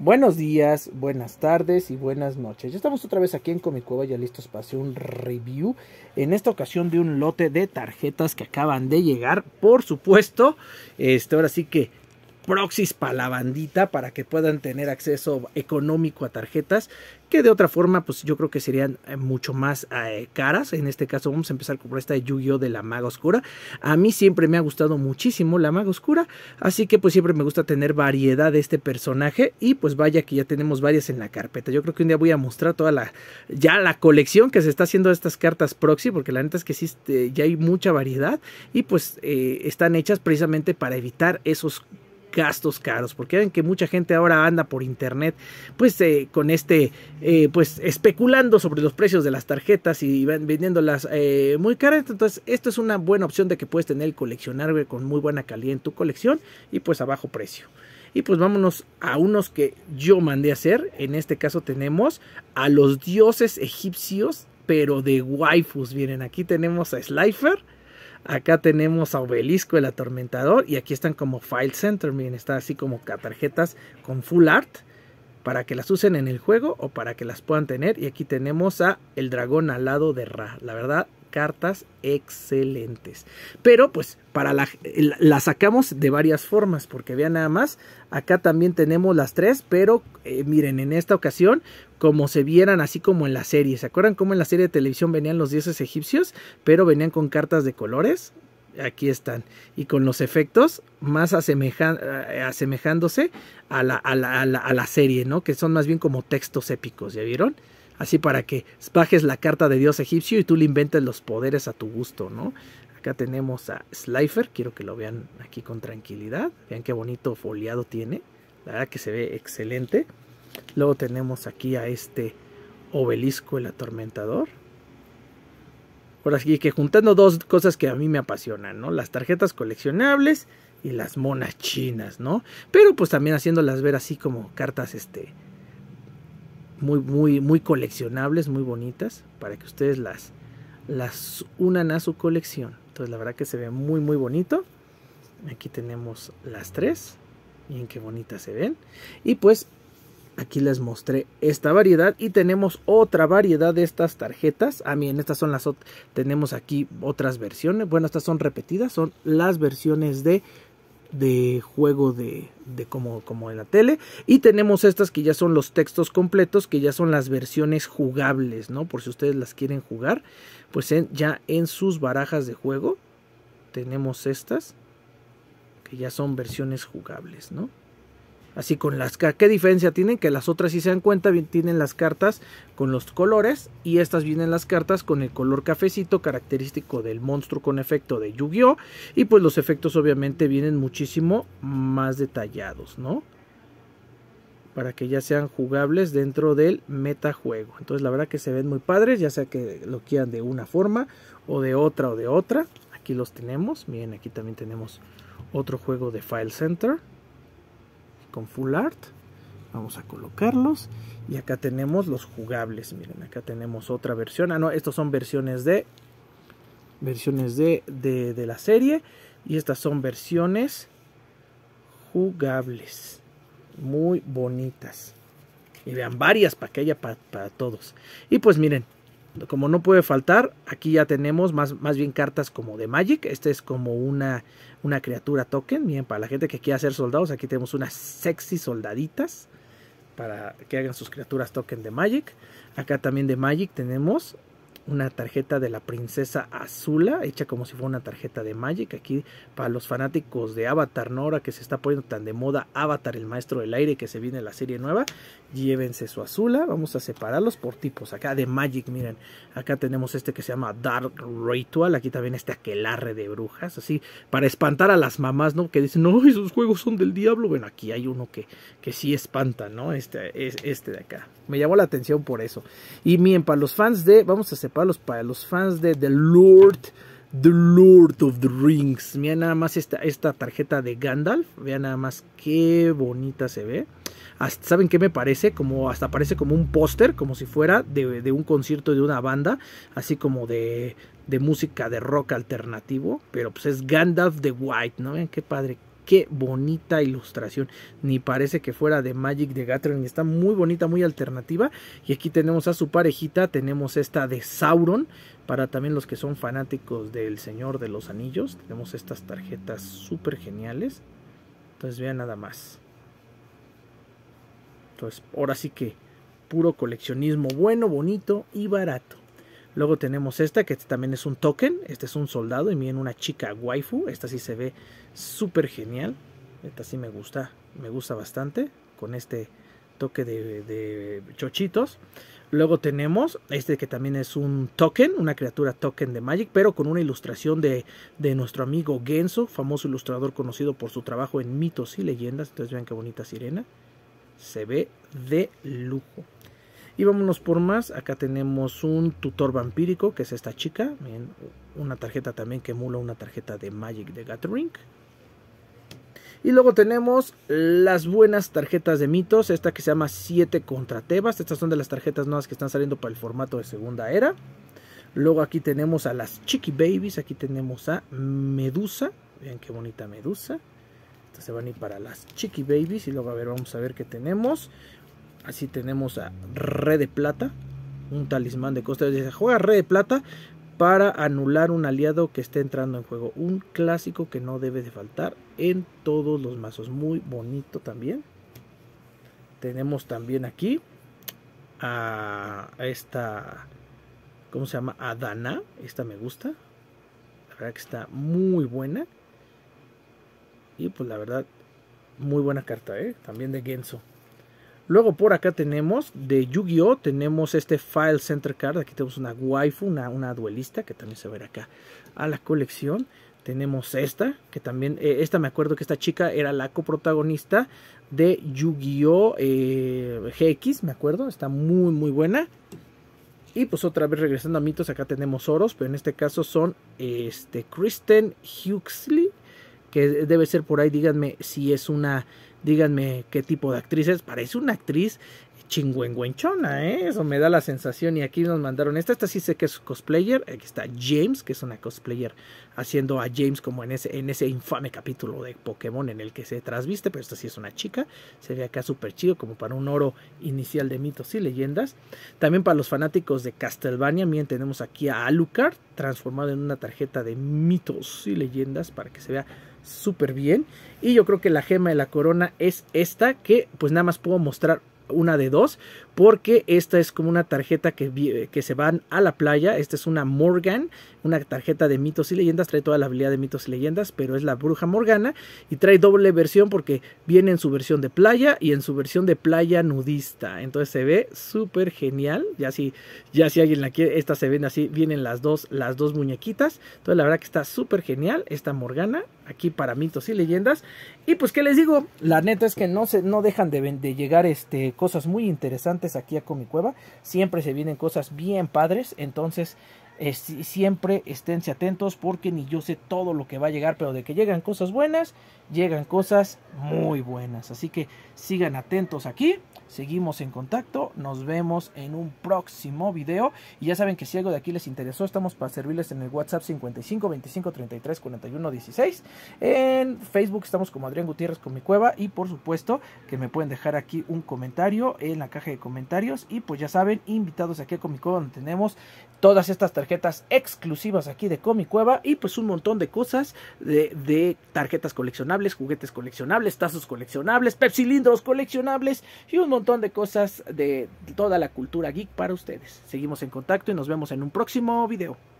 Buenos días, buenas tardes y buenas noches. Ya estamos otra vez aquí en Comicueva, ya listos para hacer un review. En esta ocasión de un lote de tarjetas que acaban de llegar, por supuesto. Este, ahora sí que proxies para la bandita, para que puedan tener acceso económico a tarjetas, que de otra forma, pues yo creo que serían eh, mucho más eh, caras. En este caso, vamos a empezar con esta de Yu-Gi-Oh! de la Maga Oscura. A mí siempre me ha gustado muchísimo la Maga Oscura, así que pues siempre me gusta tener variedad de este personaje. Y pues vaya que ya tenemos varias en la carpeta. Yo creo que un día voy a mostrar toda la, ya la colección que se está haciendo de estas cartas proxy, porque la neta es que este, ya hay mucha variedad y pues eh, están hechas precisamente para evitar esos gastos caros, porque ven que mucha gente ahora anda por internet, pues eh, con este, eh, pues especulando sobre los precios de las tarjetas y vendiéndolas eh, muy caras, entonces esto es una buena opción de que puedes tener el coleccionar con muy buena calidad en tu colección y pues a bajo precio. Y pues vámonos a unos que yo mandé a hacer, en este caso tenemos a los dioses egipcios, pero de waifus, vienen aquí tenemos a Slifer, Acá tenemos a Obelisco, el atormentador. Y aquí están como File Center. Miren, está así como tarjetas con full art. Para que las usen en el juego o para que las puedan tener. Y aquí tenemos a el dragón alado de Ra. La verdad, cartas excelentes. Pero pues para la, la, sacamos de varias formas, porque vean nada más, acá también tenemos las tres, pero eh, miren, en esta ocasión, como se vieran así como en la serie, ¿se acuerdan cómo en la serie de televisión venían los dioses egipcios, pero venían con cartas de colores? Aquí están, y con los efectos más eh, asemejándose a la, a, la, a la serie, ¿no? Que son más bien como textos épicos, ¿ya vieron? así para que bajes la carta de dios egipcio y tú le inventes los poderes a tu gusto, ¿no? Acá tenemos a Slifer, quiero que lo vean aquí con tranquilidad, vean qué bonito foliado tiene, la verdad que se ve excelente. Luego tenemos aquí a este obelisco, el atormentador. Ahora sí que juntando dos cosas que a mí me apasionan, ¿no? Las tarjetas coleccionables y las monas chinas, ¿no? Pero pues también haciéndolas ver así como cartas, este, muy, muy, muy coleccionables, muy bonitas, para que ustedes las, las unan a su colección. Entonces la verdad que se ve muy, muy bonito. Aquí tenemos las tres. Miren qué bonitas se ven. Y pues aquí les mostré esta variedad y tenemos otra variedad de estas tarjetas. Ah, mí en estas son las tenemos aquí otras versiones. Bueno, estas son repetidas, son las versiones de de juego de, como, como, en la tele y tenemos estas que ya son los textos completos que ya son las versiones jugables no por si ustedes las quieren jugar pues ya en sus barajas de juego tenemos estas que ya son versiones jugables no así con las ¿Qué diferencia tienen? Que las otras, si se dan cuenta, tienen las cartas con los colores y estas vienen las cartas con el color cafecito característico del monstruo con efecto de Yu-Gi-Oh! Y pues los efectos obviamente vienen muchísimo más detallados, ¿no? Para que ya sean jugables dentro del metajuego. Entonces la verdad que se ven muy padres, ya sea que lo quieran de una forma o de otra o de otra. Aquí los tenemos, miren aquí también tenemos otro juego de File Center con full art vamos a colocarlos y acá tenemos los jugables miren acá tenemos otra versión ah no estos son versiones de versiones de, de, la serie y estas son versiones jugables muy bonitas y vean varias para que haya para todos y pues miren como no puede faltar, aquí ya tenemos más, más bien cartas como de Magic. Esta es como una, una criatura token. Bien, para la gente que quiera hacer soldados, aquí tenemos unas sexy soldaditas para que hagan sus criaturas token de Magic. Acá también de Magic tenemos una tarjeta de la princesa Azula, hecha como si fuera una tarjeta de Magic. Aquí para los fanáticos de Avatar, Nora Ahora que se está poniendo tan de moda Avatar, el maestro del aire, que se viene la serie nueva, llévense su Azula. Vamos a separarlos por tipos. Acá de Magic, miren, acá tenemos este que se llama Dark Ritual. Aquí también este aquelarre de brujas, así, para espantar a las mamás, ¿no? Que dicen, no, esos juegos son del diablo. Bueno, aquí hay uno que, que sí espanta, ¿no? Este, es, este de acá. Me llamó la atención por eso. Y bien, para los fans de, vamos a separar para los fans de The Lord, The Lord of the Rings. mira nada más esta, esta tarjeta de Gandalf, vean nada más qué bonita se ve. ¿Saben qué me parece? Como, hasta parece como un póster, como si fuera de, un concierto de una banda, así como de, música de rock alternativo, pero pues es Gandalf the White, ¿no? qué padre, qué bonita ilustración. Ni parece que fuera de Magic de Gathering. Está muy bonita, muy alternativa. Y aquí tenemos a su parejita. Tenemos esta de Sauron. Para también los que son fanáticos del Señor de los Anillos. Tenemos estas tarjetas súper geniales. Entonces vean nada más. Entonces ahora sí que puro coleccionismo bueno, bonito y barato. Luego tenemos esta, que este también es un token. Este es un soldado y miren una chica waifu. Esta sí se ve súper genial. Esta sí me gusta, me gusta bastante con este toque de, chochitos. Luego tenemos este que también es un token, una criatura token de Magic, pero con una ilustración de, de nuestro amigo Genso, famoso ilustrador conocido por su trabajo en mitos y leyendas. Entonces vean qué bonita sirena. Se ve de lujo. Y vámonos por más, acá tenemos un tutor vampírico, que es esta chica, una tarjeta también que emula una tarjeta de Magic de Gathering. Y luego tenemos las buenas tarjetas de mitos, esta que se llama 7 contra Tebas, estas son de las tarjetas nuevas que están saliendo para el formato de segunda era. Luego aquí tenemos a las Chicky Babies, aquí tenemos a Medusa, vean qué bonita Medusa. Estas se van a ir para las Chiqui Babies y luego a ver, vamos a ver qué tenemos. Así tenemos a Red de Plata, un talismán de costa. Dice, juega Red de Plata para anular un aliado que esté entrando en juego. Un clásico que no debe de faltar en todos los mazos. Muy bonito también. Tenemos también aquí a esta... ¿Cómo se llama? Adana. Esta me gusta. La verdad que está muy buena. Y pues la verdad, muy buena carta, ¿eh? También de Genso. Luego por acá tenemos de Yu-Gi-Oh! Tenemos este File Center Card. Aquí tenemos una waifu, una, una duelista que también se ver acá a la colección. Tenemos esta, que también, eh, esta me acuerdo que esta chica era la coprotagonista de Yu-Gi-Oh! Eh, GX, me acuerdo, está muy muy buena. Y pues otra vez regresando a mitos, acá tenemos oros, pero en este caso son este, Kristen Huxley, que debe ser por ahí, díganme si es una, díganme qué tipo de actriz es, parece una actriz chingüengüenchona, ¿eh? eso me da la sensación y aquí nos mandaron esta, esta sí sé que es cosplayer, aquí está James, que es una cosplayer haciendo a James como en ese, en ese infame capítulo de Pokémon en el que se trasviste, pero esta sí es una chica, se ve acá súper chido como para un oro inicial de mitos y leyendas, también para los fanáticos de Castlevania, miren tenemos aquí a Alucard transformado en una tarjeta de mitos y leyendas para que se vea súper bien. Y yo creo que la gema de la corona es esta, que pues nada más puedo mostrar una de dos, porque esta es como una tarjeta que, que se van a la playa, esta es una Morgan, una tarjeta de mitos y leyendas, trae toda la habilidad de mitos y leyendas, pero es la bruja Morgana y trae doble versión porque viene en su versión de playa y en su versión de playa nudista. Entonces se ve súper genial, ya si, ya si alguien la quiere, Estas se ven así, vienen las dos, las dos muñequitas. Entonces la verdad que está súper genial esta Morgana aquí para mitos y leyendas. Y pues qué les digo, la neta es que no se no dejan de, de llegar este cosas muy interesantes aquí a Cueva. Siempre se vienen cosas bien padres, entonces eh, siempre esténse atentos porque ni yo sé todo lo que va a llegar, pero de que llegan cosas buenas, llegan cosas muy buenas. Así que sigan atentos aquí, seguimos en contacto, nos vemos en un próximo video. Y ya saben que si algo de aquí les interesó, estamos para servirles en el WhatsApp 55 25 33 41 16. En Facebook estamos como Adrián Gutiérrez con mi cueva y por supuesto que me pueden dejar aquí un comentario en la caja de comentarios. Y pues ya saben, invitados aquí a Cueva. Donde tenemos todas estas tarjetas tarjetas exclusivas aquí de Comic Cueva y pues un montón de cosas de, de tarjetas coleccionables, juguetes coleccionables, tazos coleccionables, pepsilindros coleccionables y un montón de cosas de toda la cultura geek para ustedes. Seguimos en contacto y nos vemos en un próximo video.